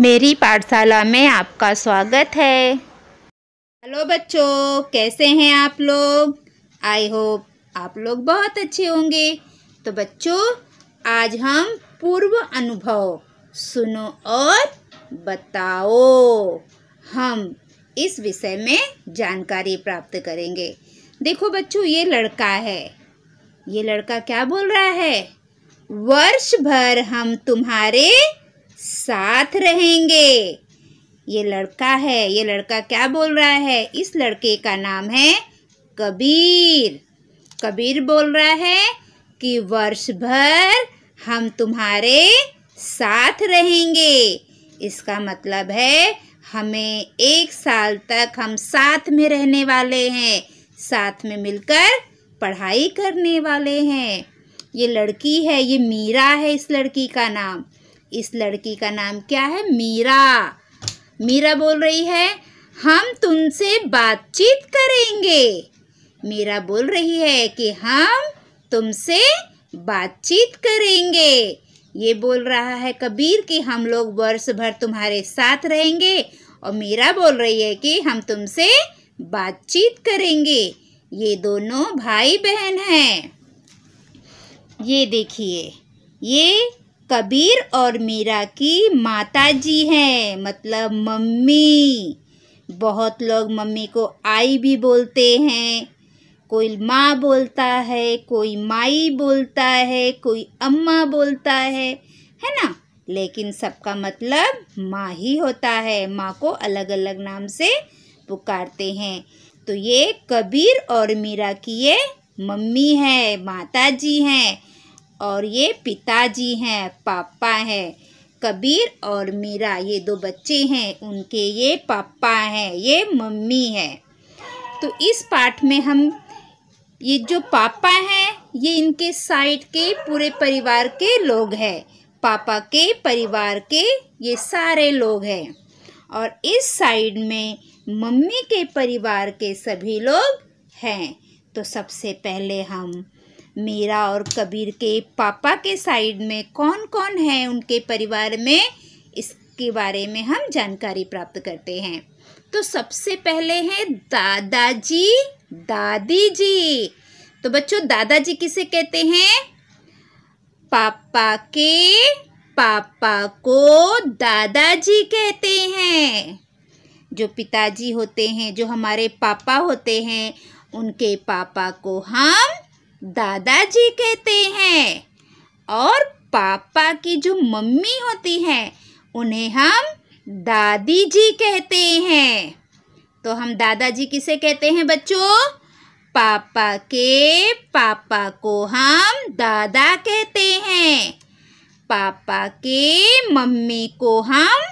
मेरी पाठशाला में आपका स्वागत है हेलो बच्चों कैसे हैं आप लोग आई होप आप लोग बहुत अच्छे होंगे तो बच्चों आज हम पूर्व अनुभव सुनो और बताओ हम इस विषय में जानकारी प्राप्त करेंगे देखो बच्चों ये लड़का है ये लड़का क्या बोल रहा है वर्ष भर हम तुम्हारे साथ रहेंगे ये लड़का है ये लड़का क्या बोल रहा है इस लड़के का नाम है कबीर कबीर बोल रहा है कि वर्ष भर हम तुम्हारे साथ रहेंगे इसका मतलब है हमें एक साल तक हम साथ में रहने वाले हैं साथ में मिलकर पढ़ाई करने वाले हैं ये लड़की है ये मीरा है इस लड़की का नाम इस लड़की का नाम क्या है मीरा मीरा बोल रही है हम तुमसे बातचीत करेंगे मीरा बोल रही है कि हम तुमसे बातचीत करेंगे ये बोल रहा है कबीर कि हम लोग वर्ष भर तुम्हारे साथ रहेंगे और मीरा बोल रही है कि हम तुमसे बातचीत करेंगे ये दोनों भाई बहन हैं ये देखिए ये कबीर और मीरा की माता जी हैं मतलब मम्मी बहुत लोग मम्मी को आई भी बोलते हैं कोई माँ बोलता है कोई माई बोलता है कोई अम्मा बोलता है है ना लेकिन सबका मतलब माँ ही होता है माँ को अलग अलग नाम से पुकारते हैं तो ये कबीर और मीरा की ये मम्मी है माता जी हैं और ये पिताजी हैं पापा हैं कबीर और मीरा ये दो बच्चे हैं उनके ये पापा हैं ये मम्मी हैं तो इस पाठ में हम ये जो पापा हैं ये इनके साइड के पूरे परिवार के लोग हैं पापा के परिवार के ये सारे लोग हैं और इस साइड में मम्मी के परिवार के सभी लोग हैं तो सबसे पहले हम मेरा और कबीर के पापा के साइड में कौन कौन है उनके परिवार में इसके बारे में हम जानकारी प्राप्त करते हैं तो सबसे पहले हैं दादाजी दादी जी तो बच्चों दादाजी किसे कहते हैं पापा के पापा को दादाजी कहते हैं जो पिताजी होते हैं जो हमारे पापा होते हैं उनके पापा को हम दादाजी कहते हैं और पापा की जो मम्मी होती है उन्हें हम दादी जी कहते हैं तो हम दादाजी किसे कहते हैं बच्चों पापा के पापा को हम दादा कहते हैं पापा के मम्मी को हम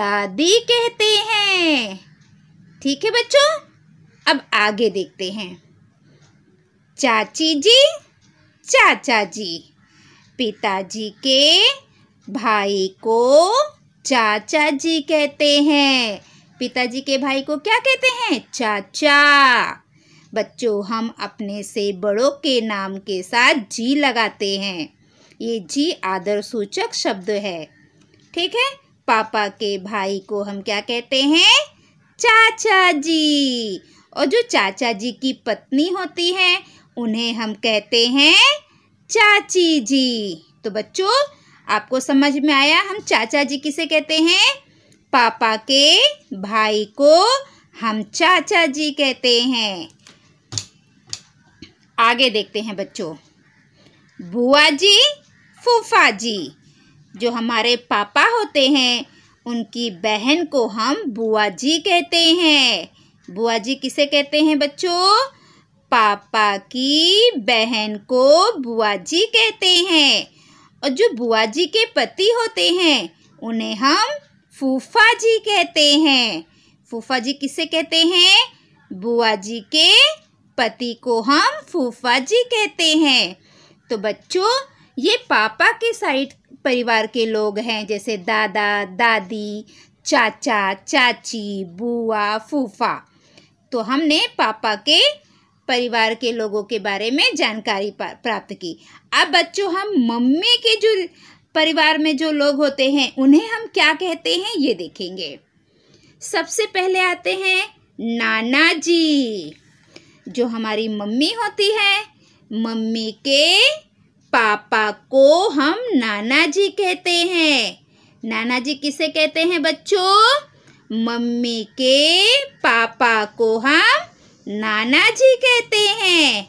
दादी कहते हैं ठीक है बच्चों अब आगे देखते हैं चाची जी चाचा जी पिताजी के भाई को चाचा जी कहते हैं पिताजी के भाई को क्या कहते हैं चाचा बच्चों हम अपने से बड़ों के नाम के साथ जी लगाते हैं ये जी आदर सूचक शब्द है ठीक है पापा के भाई को हम क्या कहते हैं चाचा जी और जो चाचा जी की पत्नी होती है उन्हें हम कहते हैं चाची जी तो बच्चों आपको समझ में आया हम चाचा जी किसे कहते हैं पापा के भाई को हम चाचा जी कहते हैं आगे देखते हैं बच्चों बुआ जी फूफा जी जो हमारे पापा होते हैं उनकी बहन को हम बुआ जी कहते हैं बुआ जी किसे कहते हैं बच्चों पापा की बहन को बुआ जी कहते हैं और जो बुआ जी के पति होते हैं उन्हें हम फूफा जी कहते हैं फूफा जी किसे कहते हैं बुआ जी के पति को हम फूफा जी कहते हैं तो बच्चों ये पापा के साइड परिवार के लोग हैं जैसे दादा दादी चाचा चाची बुआ फूफा तो हमने पापा के परिवार के लोगों के बारे में जानकारी प्राप्त की अब बच्चों हम मम्मी के जो परिवार में जो लोग होते हैं उन्हें हम क्या कहते हैं ये देखेंगे सबसे पहले आते हैं नाना जी जो हमारी मम्मी होती है मम्मी के पापा को हम नाना जी कहते हैं नाना जी किसे कहते हैं बच्चों मम्मी के पापा को हम नाना जी कहते हैं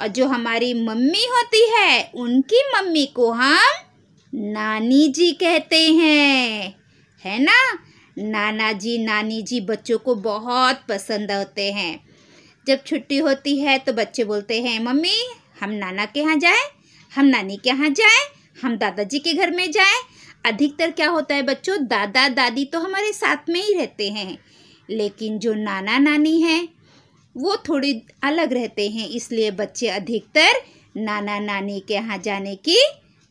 और जो हमारी मम्मी होती है उनकी मम्मी को हम नानी जी कहते हैं है ना नाना जी नानी जी बच्चों को बहुत पसंद होते हैं जब छुट्टी होती है तो बच्चे बोलते हैं मम्मी हम नाना के यहाँ जाएं हम नानी के यहाँ जाएं हम दादाजी के घर में जाएं अधिकतर क्या होता है बच्चों दादा दादी तो हमारे साथ में ही रहते हैं लेकिन जो नाना नानी हैं वो थोड़ी अलग रहते हैं इसलिए बच्चे अधिकतर नाना नानी के यहाँ जाने की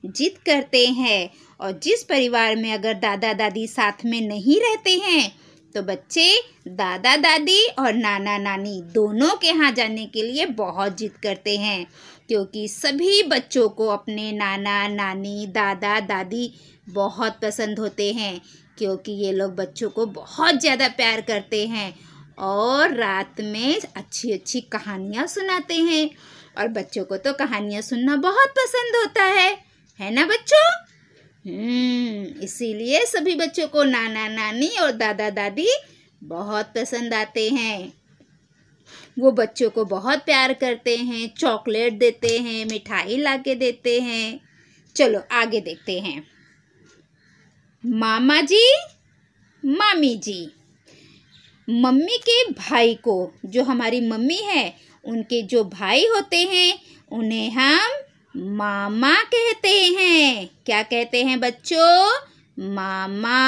जिद करते हैं और जिस परिवार में अगर दादा दादी साथ में नहीं रहते हैं तो बच्चे दादा दादी और नाना नानी दोनों के यहाँ जाने के लिए बहुत जिद करते हैं क्योंकि सभी बच्चों को अपने नाना नानी दादा दादी बहुत पसंद होते हैं क्योंकि ये लोग बच्चों को बहुत ज़्यादा प्यार करते हैं और रात में अच्छी अच्छी कहानियाँ सुनाते हैं और बच्चों को तो कहानियाँ सुनना बहुत पसंद होता है है ना बच्चों हम्म, इसीलिए सभी बच्चों को नाना नानी और दादा दादी बहुत पसंद आते हैं वो बच्चों को बहुत प्यार करते हैं चॉकलेट देते हैं मिठाई ला के देते हैं चलो आगे देखते हैं मामा जी मामी जी मम्मी के भाई को जो हमारी मम्मी है उनके जो भाई होते हैं उन्हें हम मामा कहते हैं क्या कहते हैं बच्चों मामा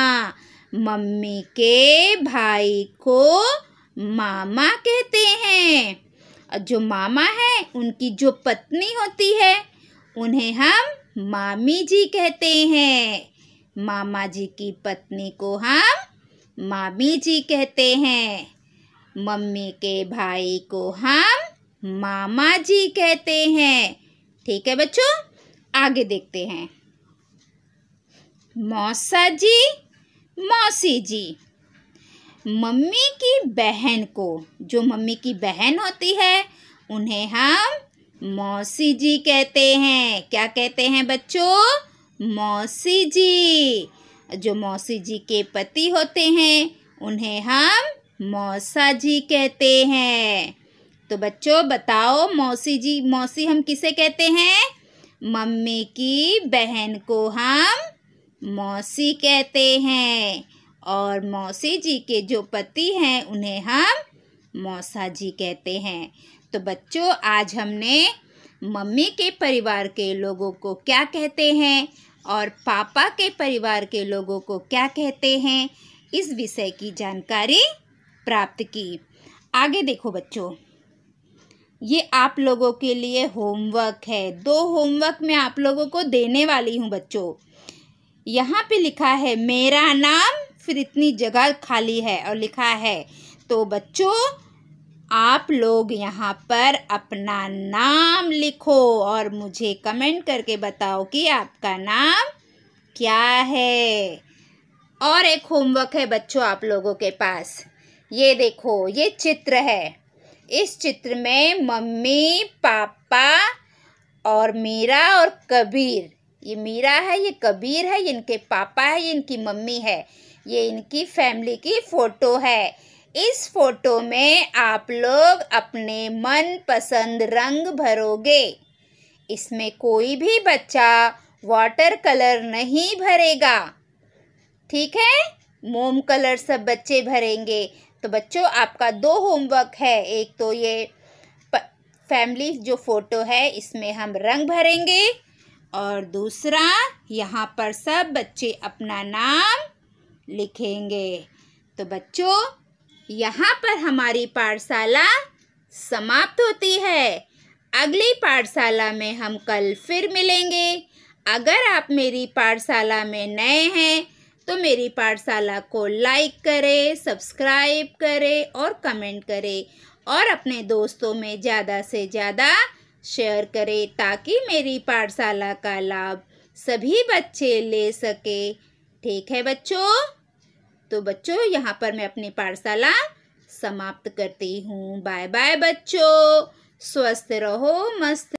मम्मी के भाई को मामा कहते हैं और जो मामा है उनकी जो पत्नी होती है उन्हें हम मामी जी कहते हैं मामा जी की पत्नी को हम मामी जी कहते हैं मम्मी के भाई को हम मामा जी कहते हैं ठीक है बच्चों आगे देखते हैं मौसा जी मौसी जी मम्मी की बहन को जो मम्मी की बहन होती है उन्हें हम मौसी जी कहते हैं क्या कहते हैं बच्चों मौसी जी जो मौसी जी के पति होते हैं उन्हें हम मौसा जी कहते हैं तो बच्चों बताओ मौसी जी मौसी हम किसे कहते हैं मम्मी की बहन को हम मौसी कहते हैं और मौसी जी के जो पति हैं उन्हें हम मौसा जी कहते हैं तो बच्चों आज हमने मम्मी के परिवार के लोगों को क्या कहते हैं और पापा के परिवार के लोगों को क्या कहते हैं इस विषय की जानकारी प्राप्त की आगे देखो बच्चों ये आप लोगों के लिए होमवर्क है दो होमवर्क मैं आप लोगों को देने वाली हूँ बच्चों यहाँ पे लिखा है मेरा नाम फिर इतनी जगह खाली है और लिखा है तो बच्चों आप लोग यहाँ पर अपना नाम लिखो और मुझे कमेंट करके बताओ कि आपका नाम क्या है और एक होमवर्क है बच्चों आप लोगों के पास ये देखो ये चित्र है इस चित्र में मम्मी पापा और मीरा और कबीर ये मीरा है ये कबीर है इनके पापा है इनकी मम्मी है ये इनकी फैमिली की फ़ोटो है इस फोटो में आप लोग अपने मन पसंद रंग भरोगे इसमें कोई भी बच्चा वाटर कलर नहीं भरेगा ठीक है मोम कलर सब बच्चे भरेंगे तो बच्चों आपका दो होमवर्क है एक तो ये फैमिली जो फ़ोटो है इसमें हम रंग भरेंगे और दूसरा यहाँ पर सब बच्चे अपना नाम लिखेंगे तो बच्चों यहाँ पर हमारी पाठशाला समाप्त होती है अगली पाठशाला में हम कल फिर मिलेंगे अगर आप मेरी पाठशाला में नए हैं तो मेरी पाठशाला को लाइक करें सब्सक्राइब करें और कमेंट करें और अपने दोस्तों में ज़्यादा से ज़्यादा शेयर करें ताकि मेरी पाठशाला का लाभ सभी बच्चे ले सके ठीक है बच्चों तो बच्चों यहाँ पर मैं अपनी पाठशाला समाप्त करती हूँ बाय बाय बच्चों स्वस्थ रहो मस्त